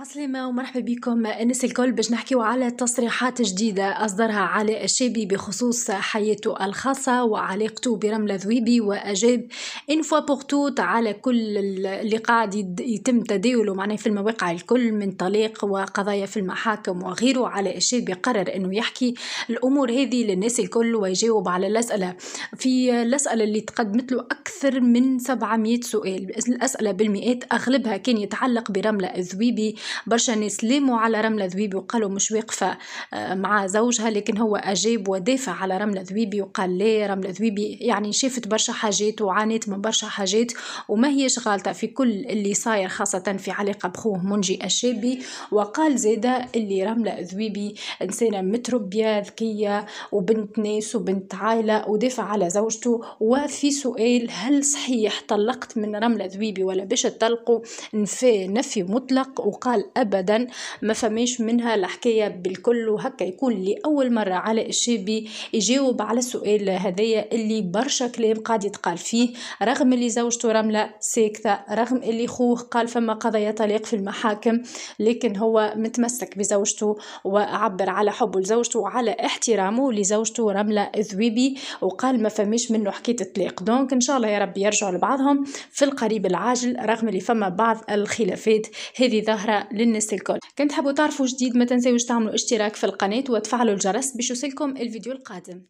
عسلامة ومرحبا بكم الناس الكل باش نحكيو على تصريحات جديدة أصدرها علي الشابي بخصوص حياته الخاصة وعلاقته برملة ذويبي وأجاب إن فوا بورتوت على كل اللي قاعد يتم تداوله معناه في المواقع الكل من طلاق وقضايا في المحاكم وغيره على الشابي قرر إنه يحكي الأمور هذه للناس الكل ويجاوب على الأسئلة في الأسئلة اللي تقدمت له أكثر من 700 سؤال الأسئلة بالمئات أغلبها كان يتعلق برملة الذويبي برشا ناس لموا على رملة ذويبي وقالوا مش واقفة آه، مع زوجها لكن هو أجاب ودافع على رملة ذويبي وقال لا رملة ذويبي يعني شافت برشا حاجات وعانت من برشا حاجات وما هيش غالطة في كل اللي صاير خاصة في علاقة بخوه منجي الشابي وقال زادة اللي رملة ذويبي إنسانة متربية ذكية وبنت ناس وبنت عائلة ودافع على زوجته وفي سؤال هل صحيح طلقت من رملة ذويبي ولا باش تطلقوا نفي نفي مطلق وقال الحال ابدا ما فماش منها الحكايه بالكل وهكا يكون لاول مره على الشابي يجاوب على السؤال هذايا اللي برشا كلام قاعد يتقال فيه رغم اللي زوجته رمله ساكته رغم اللي خوه قال فما قضايا طلاق في المحاكم لكن هو متمسك بزوجته وعبر على حبه لزوجته وعلى احترامه لزوجته رمله ذويبي وقال ما فماش منه حكايه الطلاق دونك ان شاء الله يا رب يرجعوا لبعضهم في القريب العاجل رغم اللي فما بعض الخلافات هذه ظاهره للناس الكل كنت حابو تعرفوا جديد ما تنسيوش تعملوا اشتراك في القناه وتفعلوا الجرس باش يوصلكم الفيديو القادم